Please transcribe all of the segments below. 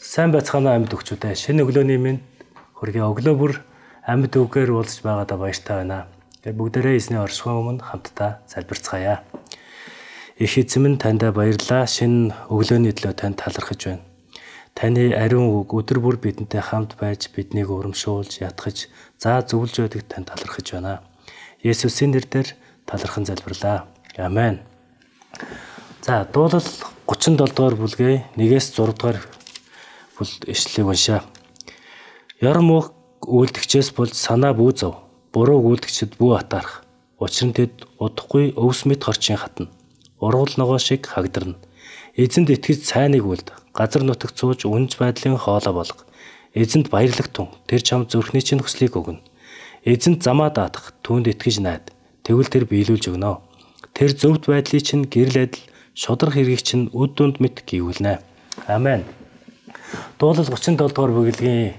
Сайн байцгаана амьд өгчүүдээ. Шинэ өглөөний минь хөргийн өглөө бүр амьд үгээр уулзч байгаадаа баяртай байна. Тэгээ бүгдээрээ эзний оршихуй өмнө хамтдаа залбирцгаая. Их эзэм нь таньда баярлаа. Шинэ өглөөний төлөө танд талархаж байна. Таны ариун үг өдөр бүр бидэнтэй хамт байж биднийг урамшуулж, ятгахж, заа зөвлөж өгдөг танд талархаж байна. Есүсийн нэрээр талархан залбирлаа. Амен. За дуулал 37 дугаар бүлгээ 1-ээс 6 дугаар бүл ишлэлийг уншаа. Ярм уух үйлдэгчээс бол санаа бүү зов. Буруу үйлдэгчэд бүү атарах. Учир нь тэд удахгүй өвс мэт хорчин хатна. Ургуул ногоо шиг хагдарна. Эзэнд итгэж цайныг үлд. Газар нутагт сууж үнж байдлын хоолой болго. Эзэнд баярлаг тун. Тэр чамд зүрхний чинь хүслийг өгнө. Эзэнд замаа даатах, түүнд итгэж найд. Тэгвэл тэр биелүүлж өгнө. Тэр зөвд байдлыг чинь гэрэл адил шудрах хэргийг чинь өд дүнд мэд гүйвэлнэ. Амен. Дуулал 37 дугаар бүгэлгийн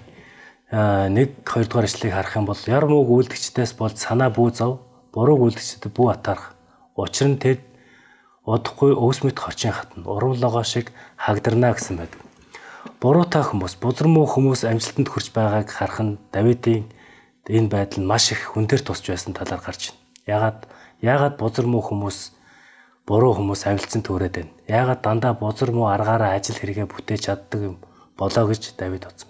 1 2 дугаар эшлэгийг харах юм бол яр мууг үйлдэгчдээс бол санаа бүү зов, бурууг үйлдэгчдэд бүү атарах. Учир нь тэд удахгүй өвс мэт хочин хатна, урамлогоо шиг хагдарна гэсэн байдаг. Буруутай хүмүүс, бузар муу хүмүүс амжилтанд хүрч байгааг харах нь Давидын энэ байдал нь маш их хүн дээр тусч байсан талаар гарч байна. Ягаад ягаад бузар муу хүмүүс буруу хүмүүс авилцсан төрөөд байна. Яагаад дандаа бузар муу аргаараа ажил хэрэгэ бүтээж чаддаг юм болоо гэж Давид утсан.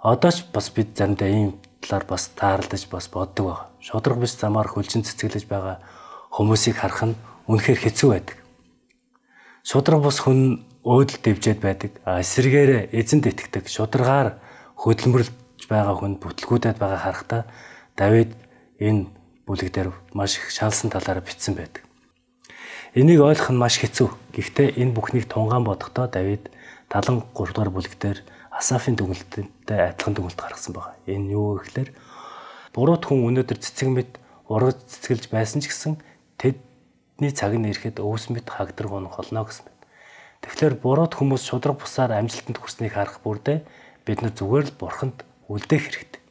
Одоо ч бас бид заримдаа ийм талаар бас тааралдаж бас боддог баг. Шудраг биш замаар хөлжин цэцгэлж байгаа хүмүүсийг харах нь үнэхээр хэцүү байдаг. Шудраг бус хүн өөдөл дэвжээд байдаг. А эсэргээр эзэнд итгэдэг шудрагаар хөдөлмөрлж байгаа хүн бүтлгүүдэд байгаа харахта Давид энэ бүлэг дээр маш их шалсан талаар бичсэн байдаг. Энийг ойлгох нь маш хэцүү. Гэхдээ энэ бүхнийг тунгаан бодохдоо Давид 73 дугаар бүлэг дээр Асафын дүгнэлтэд адилхан дүгнэлт гаргасан байна. Энэ юу гэхээр бурууд хүн өнөөдөр цэцэг мэд ургаж цэцгэлж байсан ч гэсэн тэдний цаг нь ирэхэд өвс мэд хагдраг унах болно гэсэн байна. Тэгэхээр бурууд хүмүүс шудраг бусаар амжилтанд хүрснийг харах бүрдээ бид нар зүгээр л бурханд үлдээх хэрэгтэй.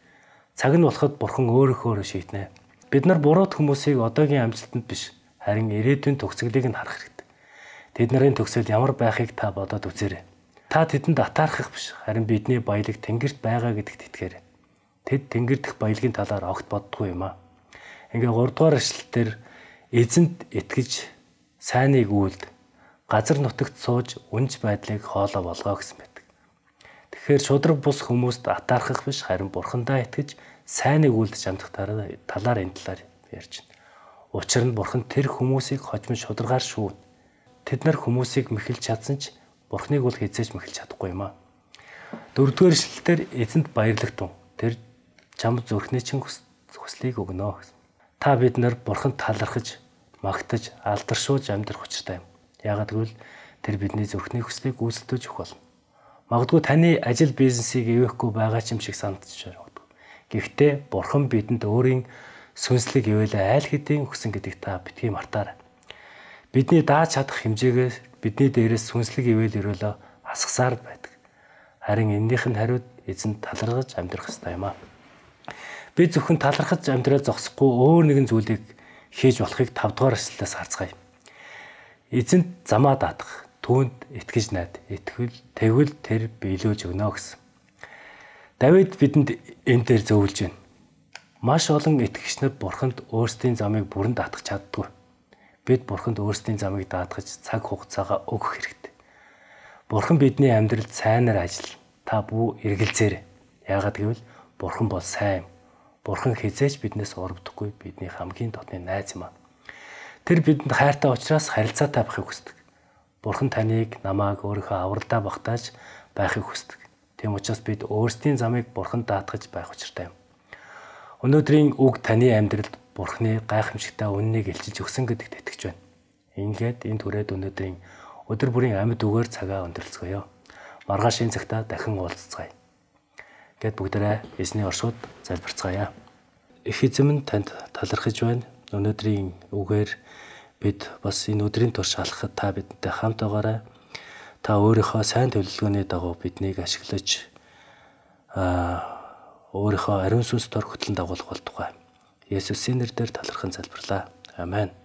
Цаг нь болоход бурхан өөрөө хөөрэ шийднэ. Бид нар бурууд хүмүүсийг одоогийн амжилтанд биш харин ирээдүйн төгсгөлийг нь харах хэрэгтэй. Тэд нарын төгсөл ямар байхыг та бодоод үзээрэй. Та тэдэнд атаархах биш, харин бидний баялаг тэнгэрт байгаа гэдэгт итгээрэй. Тэд тэнгэр дэх баялагын талаар огт боддгүй юм аа. Ингээ 3 дугаар эшлэл дээр эзэнт итгэж сайныг үлд газар нутагт сууж үнж байдлыг хоолоо болгоо гэсэн байдаг. Тэгэхээр шудраг бус хүмүүст атаархах биш харин бурхандаа итгэж сайныг үлдэж амтах талаар энэ талаар ярьж байна. Учир нь бурхан тэр хүмүүсийг хожим шударгаар шүүд. Тэд нар хүмүүсийг мэхэлж чадсан ч бурхныг бол хязгаарч мэхэлж чадахгүй юм аа. Дөрөвдүгээр шүлтээр эзэнт баярлагтун. Тэр чамд зүрхний чин хүслийг өгнө гэсэн. Та бид нар бурханд талархаж, магтаж, алдаршуулж амьдрах учиртай юм. Яагад гэвэл тэр бидний зүрхний хүслийг гүйцэтгэж өгөх болно. Магадгүй таны ажил бизнесийг ивэхгүй байгаа ч юм шиг санагдаж байна. Гэхдээ бурхан бидэнд өөрийн сүнслэг ивэлээ айл хэдийн өгсөн гэдэг та битгий мартаарай. Бидний дааж чадах хэмжээгээс бидний дээрээс сүнслэг ивэл өрөөлөө асгасаар байдаг. Харин эннийх нь хариуд эзэн талархаж амьдрах хэрэгтэй юм аа. Би зөвхөн талархаж амьдраад зогсохгүй өөр нэгэн зүйлийг хийж болохыг 5 дугаар эшлэлээс харцгаая. Эзэнт замаа даадах, түүнд итгэж найд, итгэл тэгвэл тэр биелүүлж өгнө гэсэн. Давид бидэнд энэ дээр зөвлөж байна. Маш олон итгэгчнэр бурханд өөрсдийн замыг бүрэн даатгах чаддгүй. Бид бурханд өөрсдийн замыг даатгаж цаг хугацаагаа өгөх хэрэгтэй. Бурхан бидний амьдралд сайнаар ажил. Та бүү эргэлзээр. Яагад гэвэл бурхан бол сайн. Бурхан хизээч биднээс урвдаггүй бидний хамгийн дотны найз маань. Тэр бидэнд хайртай учраас харилцаатай байхыг хүсдэг. Бурхан таныг намааг өөрийнхөө авралдаа багтааж байхыг хүсдэг. Тэм учраас бид өөрсдийн замыг бурханд даатгаж байх учиртай юм. Өнөөдрийн үг таны амьдралд Бурхны гайхамшигтай үннийг илчилж өгсөн гэдэгт итгэж байна. Ингээд энэ төрөөд өнөөдрийн өдөр бүрийн амьд үгээр цагаа өндөрлцгөөё. Маргааш энэ цагта дахин уулзцгаая. Гэт бүгдээрээ эзний оршууд залбирцгаая. Их эзэм нь танд талархаж байна. Өнөөдрийн үгээр бид бас энэ өдрийн турш алхахад та бидэнтэй хамт байгаарай. Та өөрийнхөө сайн төлөвлөгөөний дагуу биднийг ашиглаж аа өөрийнхөө ариун сүнс дор хөтлөн дагуулах бол тухай. Есүсийн нэрээр талархан залбирлаа. Амен.